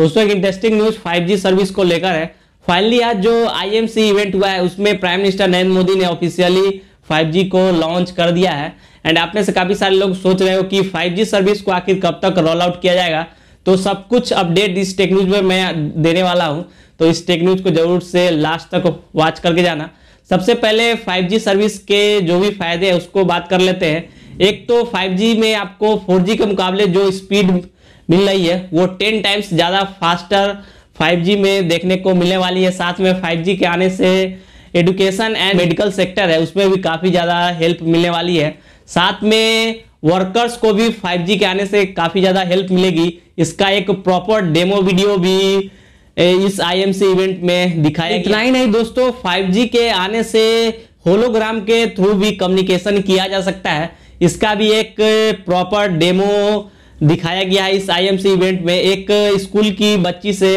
दोस्तों एक interesting news 5G service को लेकर है फाइनली आज जो आईएमसी इवेंट हुआ है उसमें प्राइम मिनिस्टर नरेंद्र मोदी ने ऑफिशियली 5G को लॉन्च कर दिया है एंड आप में से काफी सारे लोग सोच रहे हो कि 5G सर्विस को आखिर कब तक रोल आउट किया जाएगा तो सब कुछ अपडेट इस टेक न्यूज में मैं देने वाला हूं तो इस टेक न्यूज को जरूर से लास्ट तक वॉच करके जाना सबसे पहले 5G सर्विस के जो भी फायदे हैं उसको बात कर लेते हैं एक तो 5G में आपको 4G के मुकाबले जो स्पीड मिल रही है वो टेन टाइम्स ज़्यादा फास्टर 5G में देखने को मिलने वाली है साथ में 5G के आने से एडुकेशन एंड मेडिकल सेक्टर है उसमें भी काफ़ी ज़्यादा हेल्प मिलने वाली है साथ में वर्कर्स को भी 5G के आने से काफ़ी ज़्यादा हेल्प मिलेगी इसका एक प्रॉपर डेमो वीडियो भी इस आईएमसी इवेंट में दिखाया इतना ही नहीं दोस्तों 5G के आने से होलोग्राम के थ्रू भी कम्युनिकेशन किया जा सकता है इसका भी एक प्रॉपर डेमो दिखाया गया है इस आईएमसी इवेंट में एक स्कूल की बच्ची से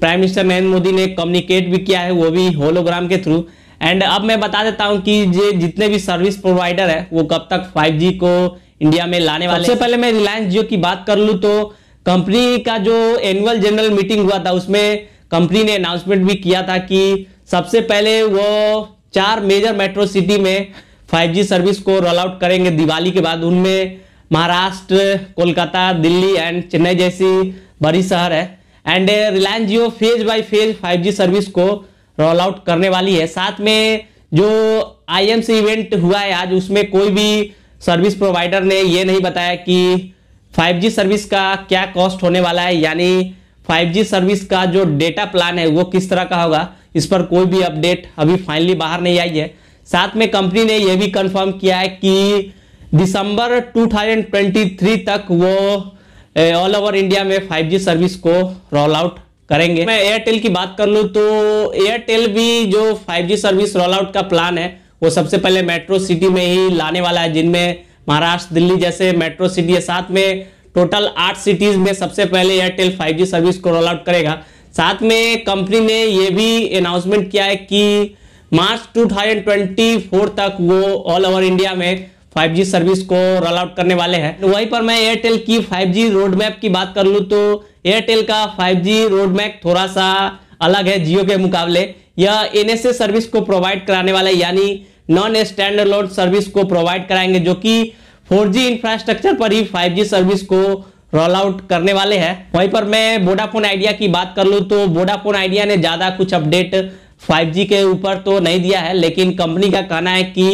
प्राइम मिनिस्टर नरेंद्र मोदी ने कम्युनिकेट भी किया है वो भी होलोग्राम के थ्रू एंड अब मैं बता देता हूँ कि जे जितने भी सर्विस प्रोवाइडर है वो कब तक 5G को इंडिया में लाने वाले सबसे पहले मैं रिलायंस जियो की बात कर लूँ तो कंपनी का जो एनुअल जनरल मीटिंग हुआ था उसमें कंपनी ने अनाउंसमेंट भी किया था कि सबसे पहले वो चार मेजर मेट्रो सिटी में 5G सर्विस को रोल आउट करेंगे दिवाली के बाद उनमें महाराष्ट्र कोलकाता दिल्ली एंड चेन्नई जैसी बड़ी शहर है and Reliance Jio phase by phase 5G service को रोल आउट करने वाली है साथ में जो आईएमसी इवेंट हुआ है आज उसमें कोई भी सर्विस प्रोवाइडर ने ये नहीं बताया कि 5G सर्विस का क्या कॉस्ट होने वाला है यानी 5G सर्विस का जो डेटा प्लान है वो किस तरह का होगा इस पर कोई भी अपडेट अभी फाइनली बाहर नहीं आई है साथ में कंपनी ने यह भी कंफर्म किया है कि दिसंबर 2023 तक वो ऑल ओवर इंडिया में 5G सर्विस को रोल आउट करेंगे मैं एयरटेल की बात कर लूँ तो एयरटेल भी जो 5G सर्विस रोल आउट का प्लान है वो सबसे पहले मेट्रो सिटी में ही लाने वाला है जिनमें महाराष्ट्र दिल्ली जैसे मेट्रो सिटी है साथ में टोटल आठ सिटीज में सबसे पहले एयरटेल 5G सर्विस को रोल आउट करेगा साथ में कंपनी ने यह भी अनाउंसमेंट किया है कि मार्च 2024 तक वो ऑल ओवर इंडिया में 5G सर्विस को रोल तो आउट तो करने वाले हैं वहीं पर मैं एयरटेल की 5G रोड मैप की बात कर लूँ तो एयरटेल का 5G रोड मैप थोड़ा सा अलग है जियो के मुकाबले यह एन सर्विस को प्रोवाइड कराने वाला है यानी नॉन स्टैंड लोड सर्विस को प्रोवाइड कराएंगे जो कि 4G इंफ्रास्ट्रक्चर पर ही 5G सर्विस को रोल आउट करने वाले हैं वहीं पर मैं वोडाफोन आइडिया की बात कर लूँ तो वोडाफोन आइडिया ने ज़्यादा कुछ अपडेट जी के ऊपर तो नहीं दिया है लेकिन कंपनी का कहना है कि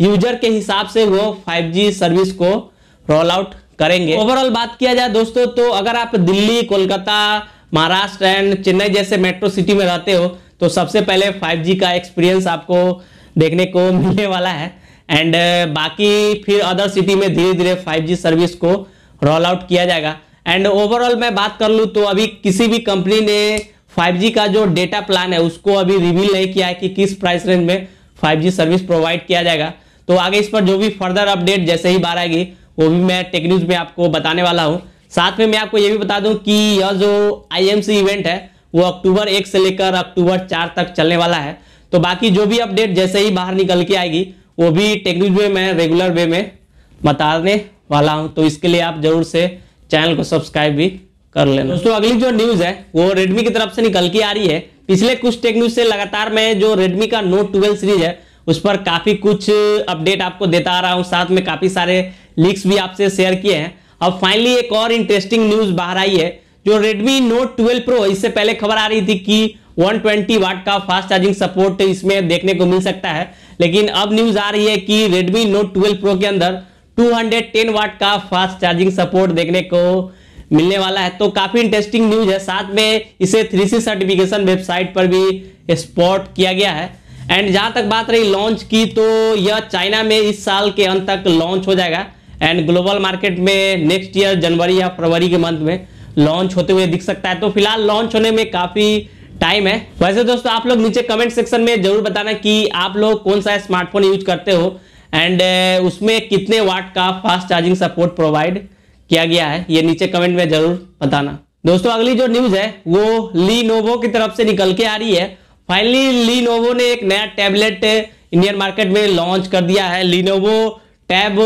यूजर के हिसाब से वो 5G सर्विस को रोल आउट करेंगे ओवरऑल बात किया जाए दोस्तों तो अगर आप दिल्ली कोलकाता महाराष्ट्र एंड चेन्नई जैसे मेट्रो सिटी में रहते हो तो सबसे पहले 5G का एक्सपीरियंस आपको देखने को मिलने वाला है एंड बाकी फिर अदर सिटी में धीरे धीरे 5G सर्विस को रोल आउट किया जाएगा एंड ओवरऑल मैं बात कर लूँ तो अभी किसी भी कंपनी ने 5G का जो डेटा प्लान है उसको अभी रिवील नहीं किया है कि किस प्राइस रेंज में 5G सर्विस प्रोवाइड किया जाएगा तो आगे इस पर जो भी फर्दर अपडेट जैसे ही बाहर आएगी वो भी मैं टेक न्यूज में आपको बताने वाला हूँ साथ में मैं आपको ये भी बता दूं कि यह जो आई इवेंट है वो अक्टूबर एक से लेकर अक्टूबर चार तक चलने वाला है तो बाकी जो भी अपडेट जैसे ही बाहर निकल के आएगी वो भी टेक न्यूज में मैं रेगुलर वे में बताने वाला हूँ तो इसके लिए आप जरूर से चैनल को सब्सक्राइब भी कर लेना दोस्तों अगली जो न्यूज है वो रेडमी की तरफ से निकल के आ रही है पिछले कुछ टेक न्यूज से लगातार मैं जो रेडमी का नोट ट्वेल्व सीरीज है उस पर काफ़ी कुछ अपडेट आपको देता आ रहा हूँ साथ में काफ़ी सारे लिंक्स भी आपसे शेयर किए हैं अब फाइनली एक और इंटरेस्टिंग न्यूज़ बाहर आई है जो Redmi Note 12 Pro इससे पहले खबर आ रही थी कि 120 वाट का फास्ट चार्जिंग सपोर्ट इसमें देखने को मिल सकता है लेकिन अब न्यूज आ रही है कि Redmi Note 12 Pro के अंदर 210 वाट का फास्ट चार्जिंग सपोर्ट देखने को मिलने वाला है तो काफी इंटरेस्टिंग न्यूज है साथ में इसे थ्री सर्टिफिकेशन वेबसाइट पर भी स्पॉट किया गया है एंड जहां तक बात रही लॉन्च की तो यह चाइना में इस साल के अंत तक लॉन्च हो जाएगा एंड ग्लोबल मार्केट में नेक्स्ट ईयर जनवरी या फरवरी के मंथ में लॉन्च होते हुए दिख सकता है तो फिलहाल लॉन्च होने में काफी टाइम है वैसे दोस्तों आप लोग नीचे कमेंट सेक्शन में जरूर बताना कि आप लोग कौन सा स्मार्टफोन यूज करते हो एंड uh, उसमें कितने वाट का फास्ट चार्जिंग सपोर्ट प्रोवाइड किया गया है ये नीचे कमेंट में जरूर बताना दोस्तों अगली जो न्यूज है वो ली नोवो की तरफ से निकल के आ रही है फाइनली लीनोवो ने एक नया टैबलेट इंडियन मार्केट में लॉन्च कर दिया है Lenovo tab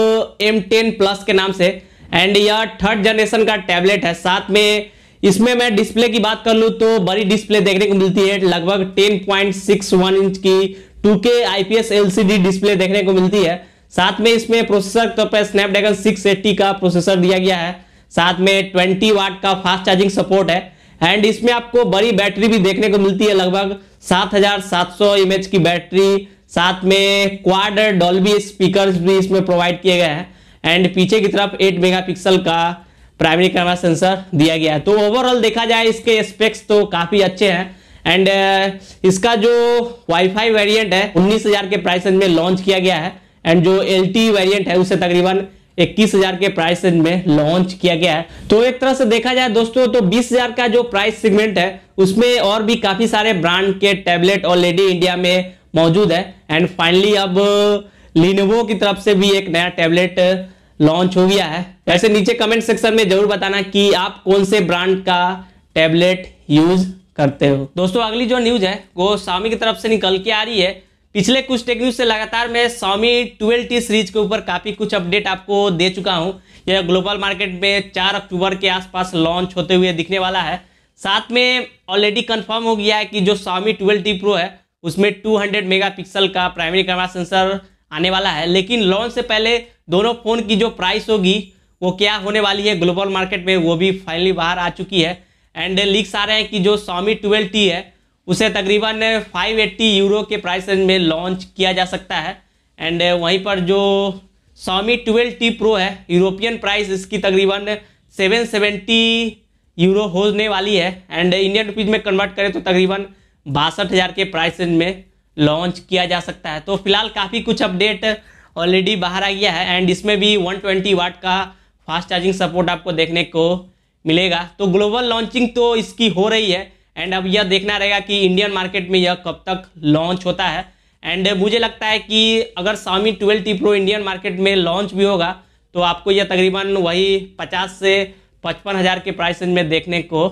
M ten plus के नाम से एंड यह थर्ड जनरेशन का टैबलेट है साथ में इसमें मैं डिस्प्ले की बात कर लूँ तो बड़ी डिस्प्ले देखने को मिलती है लगभग 10.61 इंच की 2K IPS LCD डिस्प्ले देखने को मिलती है साथ में इसमें प्रोसेसर के तौर पर स्नैपड्रैगन सिक्स का प्रोसेसर दिया गया है साथ में ट्वेंटी वाट का फास्ट चार्जिंग सपोर्ट है एंड इसमें आपको बड़ी बैटरी भी देखने को मिलती है लगभग 7700 एमएच की बैटरी साथ में क्वाड डॉल्बी स्पीकर्स भी इसमें प्रोवाइड किए गए हैं एंड पीछे की तरफ 8 मेगापिक्सल का प्राइमरी कैमरा सेंसर दिया गया है तो ओवरऑल देखा जाए इसके स्पेक्स तो काफी अच्छे हैं एंड uh, इसका जो वाईफाई वेरियंट है हजार के प्राइस में लॉन्च किया गया है एंड जो एल वेरियंट है उसे तकरीबन इक्कीस हजार के प्राइस में लॉन्च किया गया है तो एक तरह से देखा जाए दोस्तों तो बीस हजार का जो प्राइस सेगमेंट है उसमें और भी काफी सारे ब्रांड के टैबलेट ऑलरेडी इंडिया में मौजूद है एंड फाइनली अब लिनोवो की तरफ से भी एक नया टैबलेट लॉन्च हो गया है ऐसे नीचे कमेंट सेक्शन में जरूर बताना कि आप कौन से ब्रांड का टैबलेट यूज करते हो दोस्तों अगली जो न्यूज है वो सामी की तरफ से निकल के आ रही है पिछले कुछ टेक न्यूज से लगातार मैं स्वामी ट्वेल्व टी सीरीज के ऊपर काफ़ी कुछ अपडेट आपको दे चुका हूँ यह ग्लोबल मार्केट में 4 अक्टूबर के आसपास लॉन्च होते हुए दिखने वाला है साथ में ऑलरेडी कंफर्म हो गया है कि जो स्वामी ट्वेल्व टी प्रो है उसमें 200 मेगापिक्सल का प्राइमरी कैमरा सेंसर आने वाला है लेकिन लॉन्च से पहले दोनों फ़ोन की जो प्राइस होगी वो क्या होने वाली है ग्लोबल मार्केट में वो भी फाइनली बाहर आ चुकी है एंड लीक्स आ रहे हैं कि जो स्वामी ट्वेल्व टी है उसे तकरीबन 580 यूरो के प्राइस रेंज में लॉन्च किया जा सकता है एंड uh, वहीं पर जो सोमी ट्वेल्व टी प्रो है यूरोपियन प्राइस इसकी तकरीबन 770 यूरो होने वाली है एंड इंडियन रुपीज़ में कन्वर्ट करें तो तकरीबन बासठ हज़ार के प्राइस रेंज में लॉन्च किया जा सकता है तो फिलहाल काफ़ी कुछ अपडेट ऑलरेडी बाहर आ गया है एंड इसमें भी 120 वाट का फास्ट चार्जिंग सपोर्ट आपको देखने को मिलेगा तो ग्लोबल लॉन्चिंग तो इसकी हो रही है एंड अब यह देखना रहेगा कि इंडियन मार्केट में यह कब तक लॉन्च होता है एंड मुझे लगता है कि अगर Xiaomi twelve T pro Indian market में लॉन्च भी होगा तो आपको यह तकरीबन वही पचास से पचपन हज़ार के प्राइस रेंज में देखने को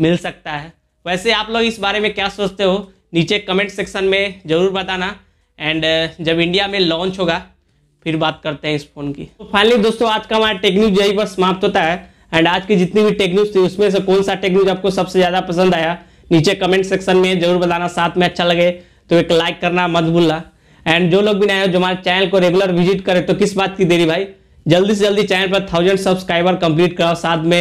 मिल सकता है वैसे आप लोग इस बारे में क्या सोचते हो नीचे कमेंट सेक्शन में ज़रूर बताना एंड uh, जब इंडिया में लॉन्च होगा फिर बात करते हैं इस फ़ोन की तो फाइनली दोस्तों आज का हमारा टेक्निक यही पर समाप्त होता है एंड आज की जितनी भी टेक्निक्स थी उसमें से कौन सा टेक्निक आपको सबसे ज्यादा पसंद आया नीचे कमेंट सेक्शन में जरूर बताना साथ में अच्छा लगे तो एक लाइक करना मत भूलना एंड जो लोग भी नए हो जो हमारे चैनल को रेगुलर विजिट करें तो किस बात की देरी भाई जल्दी से जल्दी चैनल पर थाउजेंड सब्सक्राइबर कंप्लीट कराओ साथ में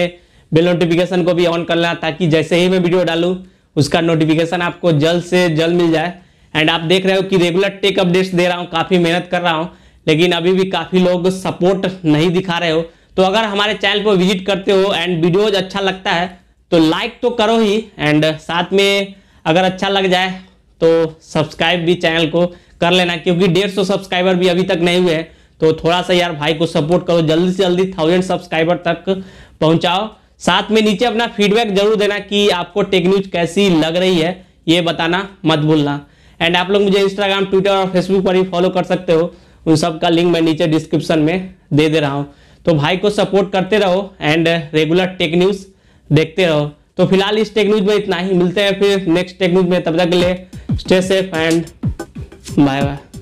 बिल नोटिफिकेशन को भी ऑन कर लेना ताकि जैसे ही मैं वीडियो डालूँ उसका नोटिफिकेशन आपको जल्द से जल्द मिल जाए एंड आप देख रहे हो कि रेगुलर टेक अपडेट्स दे रहा हूँ काफ़ी मेहनत कर रहा हूँ लेकिन अभी भी काफ़ी लोग सपोर्ट नहीं दिखा रहे हो तो अगर हमारे चैनल पर विजिट करते हो एंड वीडियोज अच्छा लगता है तो लाइक तो करो ही एंड साथ में अगर अच्छा लग जाए तो सब्सक्राइब भी चैनल को कर लेना क्योंकि डेढ़ सौ सब्सक्राइबर भी अभी तक नहीं हुए हैं तो थोड़ा सा यार भाई को सपोर्ट करो जल्दी से जल्दी थाउजेंड सब्सक्राइबर तक पहुंचाओ साथ में नीचे अपना फीडबैक जरूर देना कि आपको टेक न्यूज कैसी लग रही है ये बताना मत भूलना एंड आप लोग मुझे इंस्टाग्राम ट्विटर और फेसबुक पर भी फॉलो कर सकते हो उन सब का लिंक मैं नीचे डिस्क्रिप्शन में दे दे रहा हूँ तो भाई को सपोर्ट करते रहो एंड रेगुलर टेक न्यूज देखते रहो तो फिलहाल इस टेक न्यूज में इतना ही मिलते हैं फिर नेक्स्ट टेक न्यूज में तब तक के लिए stay safe and bye bye